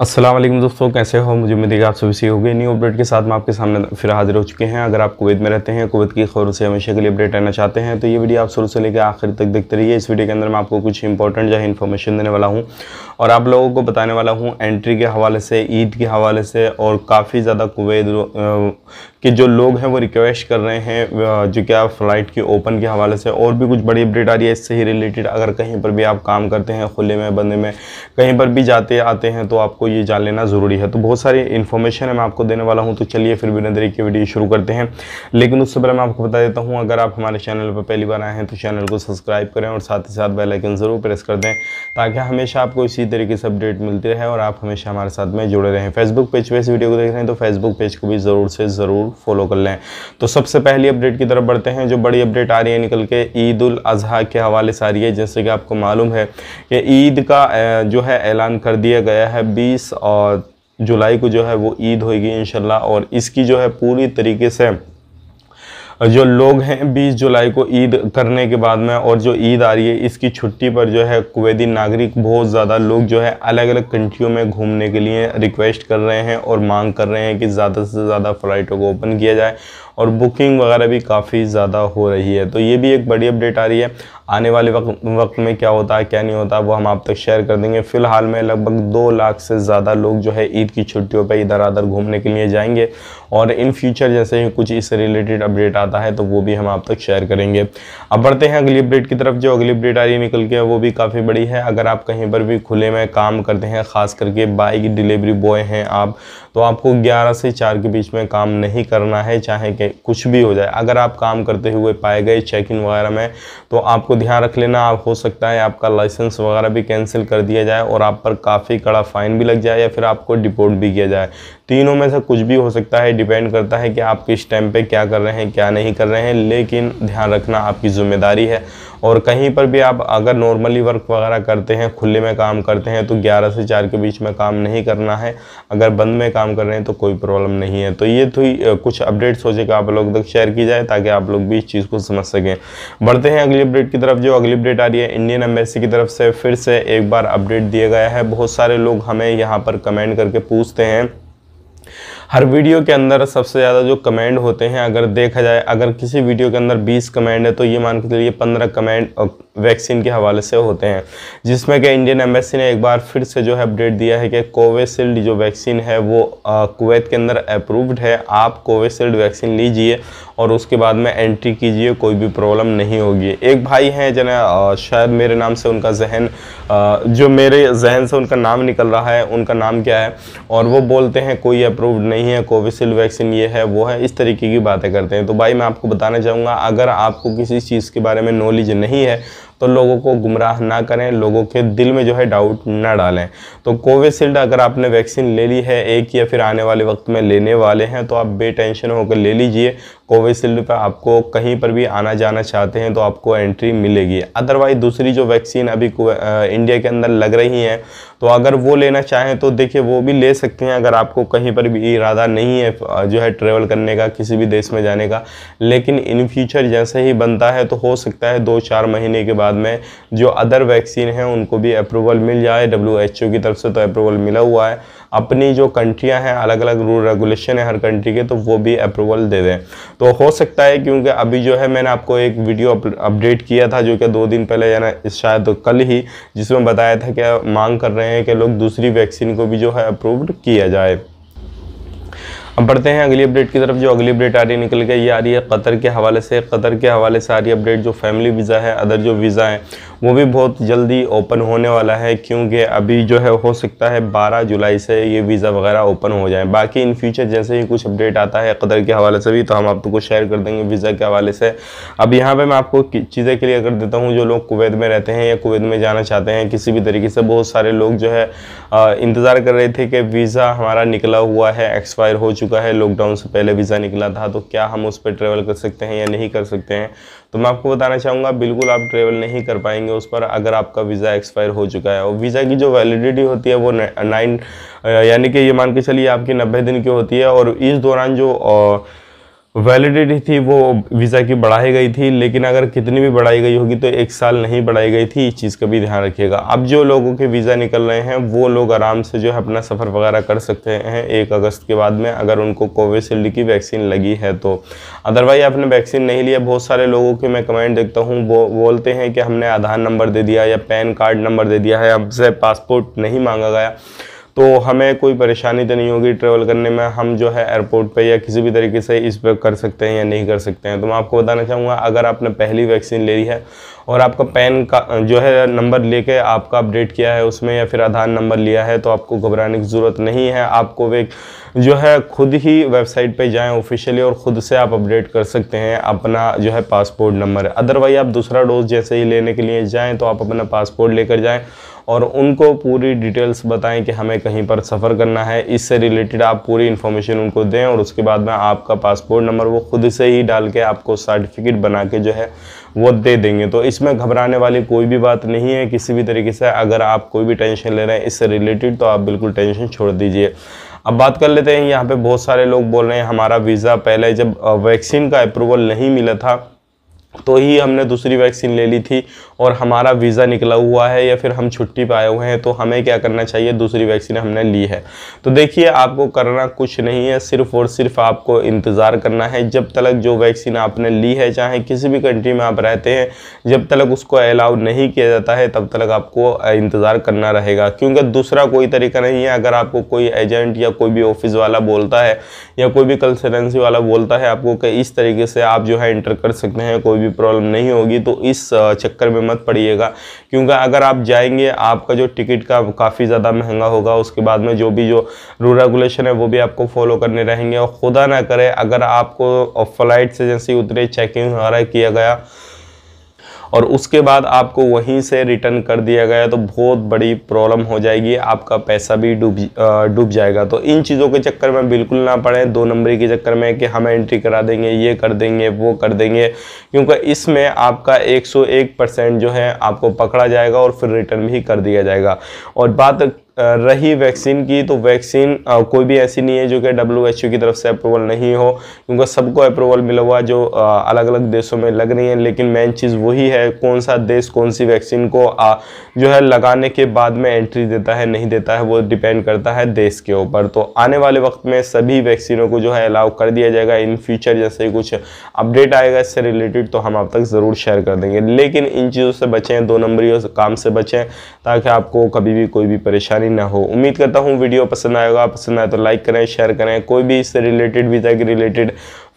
असलम दोस्तों कैसे हो मुझे उम्मीद है आप सभी हो गए न्यू अपडेट के साथ में आपके सामने फिर हाजिर हो चुके हैं अगर आप कुवैत में रहते हैं कुवैत की खबरों से हमेशा के लिए अपडेट रहना चाहते हैं तो ये वीडियो आप शुरू से लेकर आखिर तक देखते रहिए इस वीडियो के अंदर मैं आपको कुछ इंपॉर्टेंट जो है इन्फॉर्मेशन देने वाला हूँ और आप लोगों को बताने वाला हूँ एंट्री के हवाले से ईद के हवाले से और काफ़ी ज़्यादा कुवैत के जो लोग हैं वो रिक्वेस्ट कर रहे हैं जो क्या फ़्लाइट की ओपन के हवाले से और भी कुछ बड़ी अपडेट आ रही है इससे ही रिलेटेड अगर कहीं पर भी आप काम करते हैं खुले में बंदे में कहीं पर भी जाते आते हैं तो आपको ये जान लेना ज़रूरी है तो बहुत सारी इन्फॉर्मेशन है मैं आपको देने वाला हूँ तो चलिए फिर भी नजरिए की वीडियो शुरू करते हैं लेकिन उससे पहले मैं आपको बता देता हूँ अगर आप हमारे चैनल पर पहली बार आए हैं तो चैनल को सब्सक्राइब करें और साथ ही साथ बेलाइकन ज़रूर प्रेस कर दें ताकि हमेशा आपको इसी तरीके से अपडेट मिलती रहे और आप हमेशा हमारे साथ में जुड़े रहें फेसबुक पेज पे इस वीडियो को देख रहे हैं तो फेसबुक पेज को भी ज़रूर से ज़रूर फॉलो कर लें तो सबसे पहली अपडेट की तरफ बढ़ते हैं जो बड़ी अपडेट आ रही है निकल के ईद उल अजहा के हवाले से आ रही है जैसे कि आपको मालूम है कि ईद का जो है ऐलान कर दिया गया है बीस और जुलाई को जो है वो ईद होगी इन और इसकी जो है पूरी तरीके से जो लोग हैं बीस जुलाई को ईद करने के बाद में और जो ईद आ रही है इसकी छुट्टी पर जो है कुवैती नागरिक बहुत ज़्यादा लोग जो है अलग अलग कंट्रियों में घूमने के लिए रिक्वेस्ट कर रहे हैं और मांग कर रहे हैं कि ज़्यादा से ज़्यादा फ़्लाइटों को ओपन किया जाए और बुकिंग वगैरह भी काफ़ी ज़्यादा हो रही है तो ये भी एक बड़ी अपडेट आ रही है आने वाले वक्त वक्त में क्या होता है क्या नहीं होता वो हम आप तक शेयर कर देंगे फ़िलहाल में लगभग दो लाख से ज़्यादा लोग जो है ईद की छुट्टियों पर इधर उधर घूमने के लिए जाएंगे और इन फ्यूचर जैसे ही कुछ इससे रिलेटेड अपडेट आता है तो वो भी हम आप तक शेयर करेंगे अब बढ़ते हैं अगली अपडेट की तरफ जो अगली अपडेट आ रही है निकल के वो भी काफ़ी बड़ी है अगर आप कहीं पर भी खुले में काम करते हैं ख़ास करके बाइक डिलीवरी बॉय हैं आप तो आपको ग्यारह से चार के बीच में काम नहीं करना है चाहे कुछ भी हो जाए अगर आप काम करते हुए पाए गए चेक इन वगैरह में तो आपको ध्यान रख लेना आप हो सकता है आपका लाइसेंस वगैरह भी कैंसिल कर दिया जाए और आप पर काफ़ी कड़ा फाइन भी लग जाए या फिर आपको डिपोर्ट भी किया जाए तीनों में से कुछ भी हो सकता है डिपेंड करता है कि आप किस टाइम पे क्या कर रहे हैं क्या नहीं कर रहे हैं लेकिन ध्यान रखना आपकी ज़िम्मेदारी है और कहीं पर भी आप अगर नॉर्मली वर्क वगैरह करते हैं खुले में काम करते हैं तो 11 से 4 के बीच में काम नहीं करना है अगर बंद में काम कर रहे हैं तो कोई प्रॉब्लम नहीं है तो ये थी कुछ अपडेट्स हो जाएगा आप लोग तक शेयर की जाए ताकि आप लोग भी इस चीज़ को समझ सकें बढ़ते हैं अगली अपडेट की तरफ जो अगली अपडेट आ रही है इंडियन एम्बेसी की तरफ से फिर से एक बार अपडेट दिया गया है बहुत सारे लोग हमें यहाँ पर कमेंट करके पूछते हैं हर वीडियो के अंदर सबसे ज़्यादा जो कमेंट होते हैं अगर देखा जाए अगर किसी वीडियो के अंदर बीस कमेंट है तो ये मान के चलिए पंद्रह कमेंट वैक्सीन के हवाले से होते हैं जिसमें कि इंडियन एम्बेसी ने एक बार फिर से जो है अपडेट दिया है कि कोविशील्ड जो वैक्सीन है वो कुवैत के अंदर अप्रूव्ड है आप कोविशील्ड वैक्सीन लीजिए और उसके बाद में एंट्री कीजिए कोई भी प्रॉब्लम नहीं होगी एक भाई हैं जना शायद मेरे नाम से उनका जहन जो मेरे जहन से उनका नाम निकल रहा है उनका नाम क्या है और वो बोलते हैं कोई अप्रूव्ड नहीं नहीं है कोविशील्ड वैक्सीन ये है वो है इस तरीके की बातें करते हैं तो भाई मैं आपको बताना चाहूँगा अगर आपको किसी चीज़ के बारे में नॉलेज नहीं है तो लोगों को गुमराह ना करें लोगों के दिल में जो है डाउट ना डालें तो कोविशील्ड अगर आपने वैक्सीन ले ली है एक या फिर आने वाले वक्त में लेने वाले हैं तो आप बेटेंशन होकर ले लीजिए कोविशील्ड पर आपको कहीं पर भी आना जाना चाहते हैं तो आपको एंट्री मिलेगी अदरवाइज दूसरी जो वैक्सीन अभी इंडिया के अंदर लग रही हैं तो अगर वो लेना चाहें तो देखिए वो भी ले सकते हैं अगर आपको कहीं पर भी इरादा नहीं है जो है ट्रेवल करने का किसी भी देश में जाने का लेकिन इन फ्यूचर जैसे ही बनता है तो हो सकता है दो चार महीने के बाद बाद में जो अदर वैक्सीन हैं उनको भी अप्रूवल मिल जाए डब्ल्यू की तरफ से तो अप्रूवल मिला हुआ है अपनी जो कंट्रियां हैं अलग अलग रूल रेगुलेशन है हर कंट्री के तो वो भी अप्रूवल दे दें तो हो सकता है क्योंकि अभी जो है मैंने आपको एक वीडियो अपडेट किया था जो कि दो दिन पहले यानी शायद तो कल ही जिसमें बताया था कि मांग कर रहे हैं कि लोग दूसरी वैक्सीन को भी जो है अप्रूव्ड किया जाए हम बढ़ते हैं अगली अपडेट की तरफ जो अगली अपडेट आ रही निकल के ये आ रही है कतर के हवाले से कतर के हवाले से आ रही अपडेट जो फैमिली वीज़ा है अदर जो वीज़ा है वो भी बहुत जल्दी ओपन होने वाला है क्योंकि अभी जो है हो सकता है 12 जुलाई से ये वीज़ा वगैरह ओपन हो जाए बाकी इन फ्यूचर जैसे ही कुछ अपडेट आता है कदर के हवाले से भी तो हम आपको शेयर कर देंगे वीज़ा के हवाले से अब यहाँ पर मैं आपको चीज़ें क्लियर कर देता हूँ जो लोग कुवैत में रहते हैं या कुवैत में जाना चाहते हैं किसी भी तरीके से बहुत सारे लोग जो है इंतज़ार कर रहे थे कि वीज़ा हमारा निकला हुआ है एक्सपायर हो चुका है लॉकडाउन से पहले वीज़ा निकला था तो क्या हम उस पर ट्रेवल कर सकते हैं या नहीं कर सकते हैं तो मैं आपको बताना चाहूँगा बिल्कुल आप ट्रेवल नहीं कर पाएंगे करेंगे उस पर अगर आपका वीज़ा एक्सपायर हो चुका है और वीज़ा की जो वैलिडिटी होती है वो नाइन यानी कि ये मान के चलिए आपकी नब्बे दिन की होती है और इस दौरान जो वैलिडिटी थी वो वीज़ा की बढ़ाई गई थी लेकिन अगर कितनी भी बढ़ाई गई होगी तो एक साल नहीं बढ़ाई गई थी इस चीज़ का भी ध्यान रखिएगा अब जो लोगों के वीज़ा निकल रहे हैं वो लोग आराम से जो है अपना सफ़र वगैरह कर सकते हैं एक अगस्त के बाद में अगर उनको कोविशील्ड की वैक्सीन लगी है तो अदरवाइज आपने वैक्सीन नहीं लिया बहुत सारे लोगों के मैं कमेंट देखता हूँ वो बोलते हैं कि हमने आधार नंबर दे दिया या पैन कार्ड नंबर दे दिया है हमसे पासपोर्ट नहीं मांगा गया तो हमें कोई परेशानी तो नहीं होगी ट्रैवल करने में हम जो है एयरपोर्ट पे या किसी भी तरीके से इस पर कर सकते हैं या नहीं कर सकते हैं तो मैं आपको बताना चाहूँगा अगर आपने पहली वैक्सीन ले ली है और आपका पैन का जो है नंबर लेके आपका अपडेट किया है उसमें या फिर आधार नंबर लिया है तो आपको घबराने की ज़रूरत नहीं है आपको वे जो है खुद ही वेबसाइट पे जाएं ऑफिशियली और ख़ुद से आप अपडेट कर सकते हैं अपना जो है पासपोर्ट नंबर अदरवाइज आप दूसरा डोज जैसे ही लेने के लिए जाएँ तो आप अपना पासपोर्ट लेकर जाएँ और उनको पूरी डिटेल्स बताएं कि हमें कहीं पर सफ़र करना है इससे रिलेटेड आप पूरी इन्फॉर्मेशन उनको दें और उसके बाद में आपका पासपोर्ट नंबर वो खुद से ही डाल के आपको सर्टिफिकेट बना के जो है वो दे देंगे तो इसमें घबराने वाली कोई भी बात नहीं है किसी भी तरीके से अगर आप कोई भी टेंशन ले रहे हैं इससे रिलेटेड तो आप बिल्कुल टेंशन छोड़ दीजिए अब बात कर लेते हैं यहाँ पे बहुत सारे लोग बोल रहे हैं हमारा वीज़ा पहले जब वैक्सीन का अप्रूवल नहीं मिला था तो ही हमने दूसरी वैक्सीन ले ली थी और हमारा वीज़ा निकला हुआ है या फिर हम छुट्टी पर आए हुए हैं तो हमें क्या करना चाहिए दूसरी वैक्सीन हमने ली है तो देखिए आपको करना कुछ नहीं है सिर्फ और सिर्फ आपको इंतज़ार करना है जब तक जो वैक्सीन आपने ली है चाहे किसी भी कंट्री में आप रहते हैं जब तक उसको अलाउ नहीं किया जाता है तब तक आपको इंतज़ार करना रहेगा क्योंकि दूसरा कोई तरीका नहीं है अगर आपको कोई एजेंट या कोई भी ऑफिस वाला बोलता है या कोई भी कंसल्टेंसी वाला बोलता है आपको कि इस तरीके से आप जो है इंटर कर सकते हैं कोई कोई भी प्रॉब्लम नहीं होगी तो इस चक्कर में मत पड़िएगा क्योंकि अगर आप जाएंगे आपका जो टिकट का काफ़ी ज़्यादा महंगा होगा उसके बाद में जो भी जो रूल रेगुलेशन है वो भी आपको फॉलो करने रहेंगे और खुदा ना करे अगर आपको फ्लाइट से जैसे उतरे चेकिंग वगैरह किया गया और उसके बाद आपको वहीं से रिटर्न कर दिया गया तो बहुत बड़ी प्रॉब्लम हो जाएगी आपका पैसा भी डूब डूब जाएगा तो इन चीज़ों के चक्कर में बिल्कुल ना पड़े दो नंबरी के चक्कर में कि हम एंट्री करा देंगे ये कर देंगे वो कर देंगे क्योंकि इसमें आपका एक परसेंट जो है आपको पकड़ा जाएगा और फिर रिटर्न भी कर दिया जाएगा और बात रही वैक्सीन की तो वैक्सीन कोई भी ऐसी नहीं है जो कि डब्ल्यू की तरफ से अप्रूवल नहीं हो क्योंकि सबको अप्रूवल मिला हुआ जो अलग अलग देशों में लग रही है लेकिन मेन चीज़ वही है कौन सा देश कौन सी वैक्सीन को आ, जो है लगाने के बाद में एंट्री देता है नहीं देता है वो डिपेंड करता है देश के ऊपर तो आने वाले वक्त में सभी वैक्सीनों को जो है अलाउ कर दिया जाएगा इन फ्यूचर जैसे कुछ अपडेट आएगा इससे रिलेटेड तो हम आप तक ज़रूर शेयर कर देंगे लेकिन इन चीज़ों से बचें दो नंबरी काम से बचें ताकि आपको कभी भी कोई भी परेशानी जानकारी ना हो उम्मीद करता हूँ वीडियो पसंद आएगा पसंद आए तो लाइक करें शेयर करें कोई भी इससे रिलेटेड वीज़ा के रिलेटेड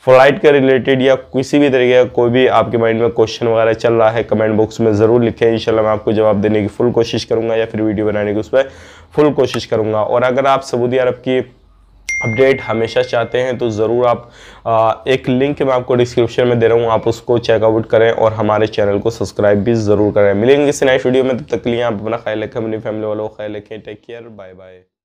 फ्लाइट के रिलेटेड या किसी भी तरीके का कोई भी आपके माइंड में क्वेश्चन वगैरह चल रहा है कमेंट बॉक्स में ज़रूर लिखें इंशाल्लाह मैं आपको जवाब देने की फुल कोशिश करूँगा या फिर वीडियो बनाने की उस पर फुल कोशिश करूँगा और अगर आप सऊदी अरब की अपडेट हमेशा चाहते हैं तो ज़रूर आप आ, एक लिंक मैं आपको डिस्क्रिप्शन में दे रहा हूँ आप उसको चेकआउट करें और हमारे चैनल को सब्सक्राइब भी ज़रूर करें मिलेंगे इस नए वीडियो में तब तक लिए आप अपना ख्याल रखें अपनी फैमिली वालों का ख्याल रखें टेक केयर बाय बाय